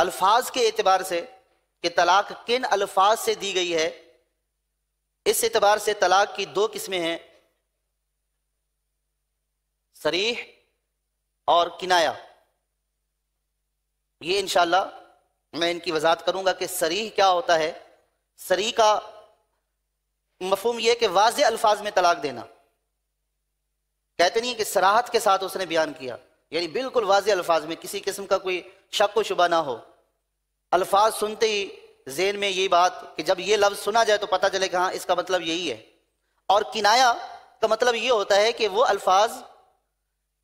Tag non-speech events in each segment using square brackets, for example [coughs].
अल्फाज के एतबार से कि तलाक किन अल्फाज से दी गई है इस एतबार से तलाक की दो किस्में हैं सरीह और किनाया ये इनशाला मैं इनकी वजाहत करूंगा कि सरीह क्या होता है सरीह का मफहम यह कि वाज अल्फाज में तलाक देना कहते नहीं कि सराहत के साथ उसने बयान किया यानी बिल्कुल वाज अल्फाज में किसी किस्म का कोई शक व शुबा ना हो अल्फाज सुनते ही जेन में यही बात कि जब ये लफ्ज़ सुना जाए तो पता चले कि हाँ इसका मतलब यही है और किनाया का मतलब ये होता है कि वो अल्फाज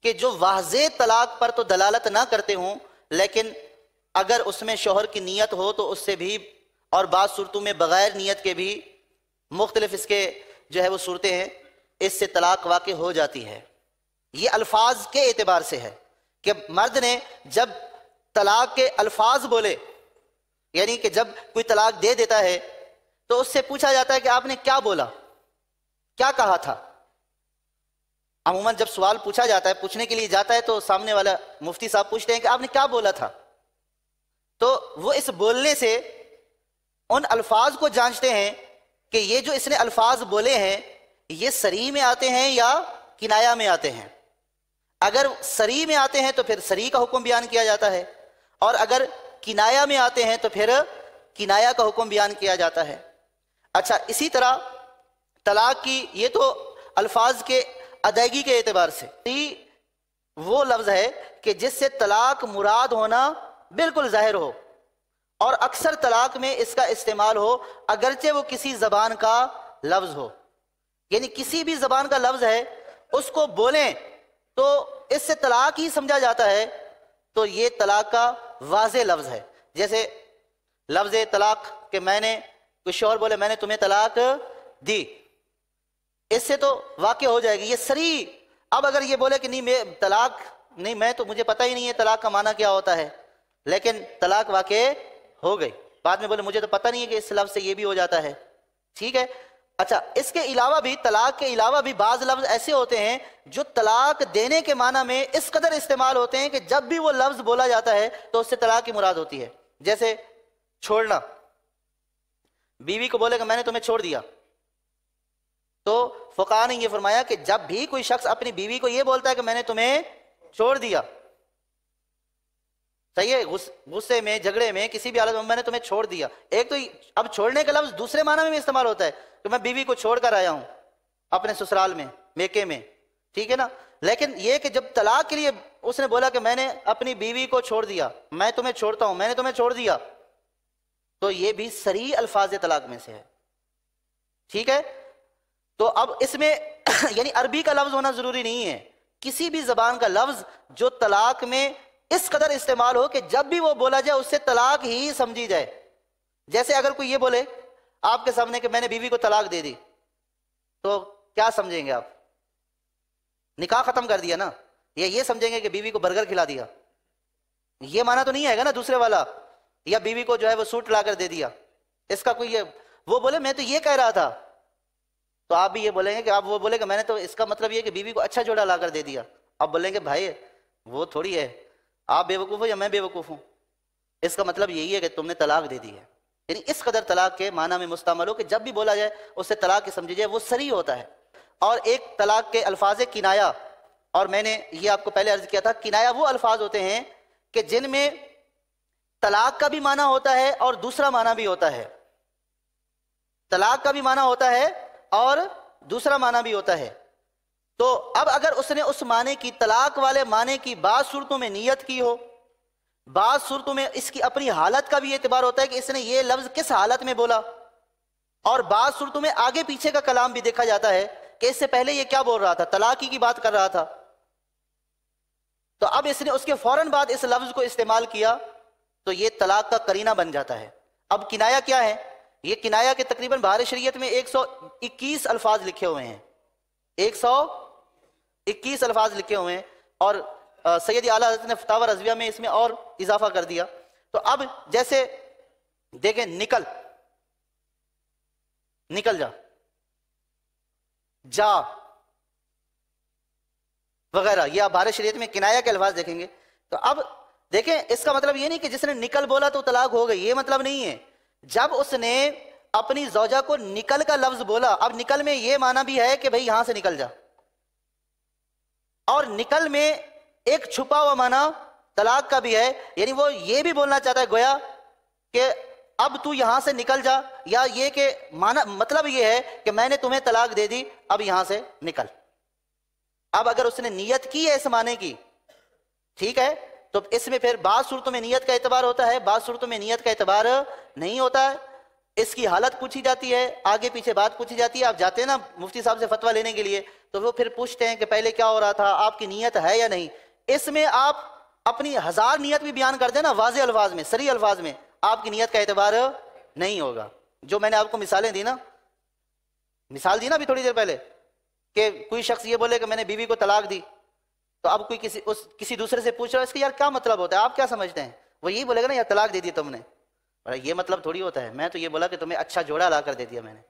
के जो वाज तलाक पर तो दलालत ना करते हों लेकिन अगर उसमें शोहर की नीयत हो तो उससे भी और बाद सूरतों में बग़ैर नीयत के भी मुख्तलिफ इसके जो है वो सूरतें हैं इससे तलाक वाक़ हो जाती है ये अल्फाज के एतबार से है कि मर्द ने जब तलाक के अल्फाज बोले यानी कि जब कोई तलाक दे देता है तो उससे पूछा जाता है कि आपने क्या बोला क्या कहा था अमूमन जब सवाल पूछा जाता है पूछने के लिए जाता है तो सामने वाला मुफ्ती साहब पूछते हैं कि आपने क्या बोला था तो वो इस बोलने से उन अल्फाज को जांचते हैं कि ये जो इसने अल्फाज बोले हैं ये सरी में आते हैं या किनाया में आते हैं अगर सरी में आते हैं तो फिर सरी का हुक्म बयान किया जाता है और अगर किनाया में आते हैं तो फिर किनाया का हुक्म बयान किया जाता है अच्छा इसी तरह तलाक की ये तो अल्फाज के अदायगी के एतबार से वो लफ्ज़ है कि जिससे तलाक मुराद होना बिल्कुल ज़ाहिर हो और अक्सर तलाक में इसका इस्तेमाल हो अगरचे वो किसी ज़बान का लफ्ज़ हो यानी किसी भी ज़बान का लफ्ज़ है उसको बोलें तो इससे तलाक ही समझा जाता है तो ये तलाक का वाज लफ्ज़ है जैसे लफ्ज़ तलाक के मैंने कुछ और बोले मैंने तुम्हें तलाक दी इससे तो वाक्य हो जाएगी ये सरी अब अगर ये बोले कि नहीं मैं तलाक नहीं मैं तो मुझे पता ही नहीं है तलाक का माना क्या होता है लेकिन तलाक वाक्य हो गई बाद में बोले मुझे तो पता नहीं है कि इस लफ्ज़ से ये भी हो जाता है ठीक है अच्छा इसके अलावा भी तलाक के अलावा भी बाज लफ्ज़ ऐसे होते हैं जो तलाक देने के माना में इस कदर इस्तेमाल होते हैं कि जब भी वो लफ्ज़ बोला जाता है तो उससे तलाक की मुराद होती है जैसे छोड़ना बीवी को बोलेगा मैंने तुम्हें छोड़ दिया तो फ़ुका ने यह फरमाया कि जब भी कोई शख्स अपनी बीवी को यह बोलता है कि मैंने तुम्हें छोड़ दिया सही है गुस्से में झगड़े में किसी भी हालत में मैंने तुम्हें छोड़ दिया एक तो अब छोड़ने का लफ्ज़ दूसरे माना में भी इस्तेमाल होता है कि मैं बीवी को छोड़कर आया हूं अपने ससुराल में मेके में ठीक है ना लेकिन ये कि जब तलाक के लिए उसने बोला कि मैंने अपनी बीवी को छोड़ दिया मैं तुम्हें छोड़ता हूं मैंने तुम्हें छोड़ दिया तो ये भी सरी अल्फाज तलाक में से है ठीक है तो अब इसमें [coughs] यानी अरबी का लफ्ज होना जरूरी नहीं है किसी भी जबान का लफ्ज जो तलाक में इस कदर इस्तेमाल हो कि जब भी वो बोला जाए उससे तलाक ही समझी जाए जैसे अगर कोई ये बोले आपके सामने कि मैंने बीवी को तलाक दे दी तो क्या समझेंगे आप निकाह खत्म कर दिया ना या ये समझेंगे कि बीवी को बर्गर खिला दिया ये माना तो नहीं आएगा ना दूसरे वाला या बीवी को जो है वो सूट लाकर दे दिया इसका कोई ये वो बोले मैं तो ये कह रहा था तो आप भी ये बोलेंगे कि आप वो बोले कि मैंने तो इसका मतलब ये कि बीवी को अच्छा जोड़ा लाकर दे दिया आप बोलेंगे भाई वो थोड़ी है आप बेवकूफ़ हो या मैं बेवकूफ़ हूँ इसका मतलब यही है कि तुमने तलाक दे दी है यानी इस कदर तलाक के माना में मुस्तमल हो कि जब भी बोला जाए उससे तलाक समझी जाए वो सरी होता है और एक तलाक के अल्फाज किनाया और मैंने ये आपको पहले अर्ज किया था किनाया वो अल्फाज होते हैं कि जिनमें तलाक का भी माना होता है और दूसरा माना भी होता है तलाक का भी माना होता है और दूसरा माना भी होता है तो अब अगर उसने उस माने की तलाक वाले माने की बात सूरतों में नीयत की हो बाद सूरतों में इसकी अपनी हालत का भी एतबार होता है कि इसने ये लफ्ज किस हालत में बोला और बाद सूरतों में आगे पीछे का कलाम भी देखा जाता है कि इससे पहले ये क्या बोल रहा था तलाकी की बात कर रहा था तो अब इसने उसके फौरन बाद इस लफ्ज को इस्तेमाल किया तो ये तलाक का करीना बन जाता है अब किनाया क्या है ये किनाया के तकरीबन बाहर शरीयत में 121 अल्फाज लिखे हुए हैं 121 अल्फाज लिखे हुए हैं और सैयद आला हजरत ने फतावर रजविया में इसमें और इजाफा कर दिया तो अब जैसे देखें निकल निकल जा जा वगैरह आप भारत शरीयत में किनाया के अल्फाज देखेंगे तो अब देखें इसका मतलब ये नहीं कि जिसने निकल बोला तो तलाक हो गई ये मतलब नहीं है जब उसने अपनी जौजा को निकल का लफ्ज बोला अब निकल में यह माना भी है कि भाई यहां से निकल जा और निकल में एक छुपा हुआ माना तलाक का भी है यानी वो ये भी बोलना चाहता है गोया कि अब तू यहां से निकल जा या ये के माना मतलब ये है कि मैंने तुम्हें तलाक दे दी अब यहां से निकल अब अगर उसने नीयत की है इस माने की ठीक है तो इसमें फिर बाद सूरतों में नीयत का एतबार होता है बाद सूरतों में नीयत का एतबार नहीं होता है इसकी हालत पूछी जाती है आगे पीछे बात पूछी जाती है आप जाते हैं ना मुफ्ती साहब से फतवा लेने के लिए तो वो फिर पूछते हैं कि पहले क्या हो रहा था आपकी नीयत है या नहीं इसमें आप अपनी हजार नीयत भी बयान कर देना वाज अल्फाज में सरी अल्फाज में आपकी नीयत का एतबार नहीं होगा जो मैंने आपको मिसालें दी ना मिसाल दी ना अभी थोड़ी देर पहले कि कोई शख्स ये बोले कि मैंने बीवी को तलाक दी तो अब कोई किसी उस किसी दूसरे से पूछ रहा है इसका यार क्या मतलब होता है आप क्या समझते हैं वो यही बोलेगा ना यार तलाक दे दी तुमने अरे ये मतलब थोड़ी होता है मैं तो ये बोला कि तुम्हें अच्छा जोड़ा ला कर दे दिया मैंने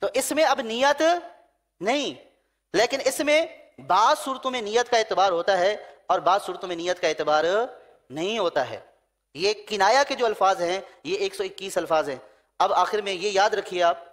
तो इसमें अब नीयत नहीं लेकिन इसमें बाद सूरतों में नीयत का एतबार होता है और बाद सूरतों में नीयत का एतबार नहीं होता है ये किनाया के जो अल्फाज हैं ये 121 अल्फाज हैं अब आखिर में ये याद रखिए आप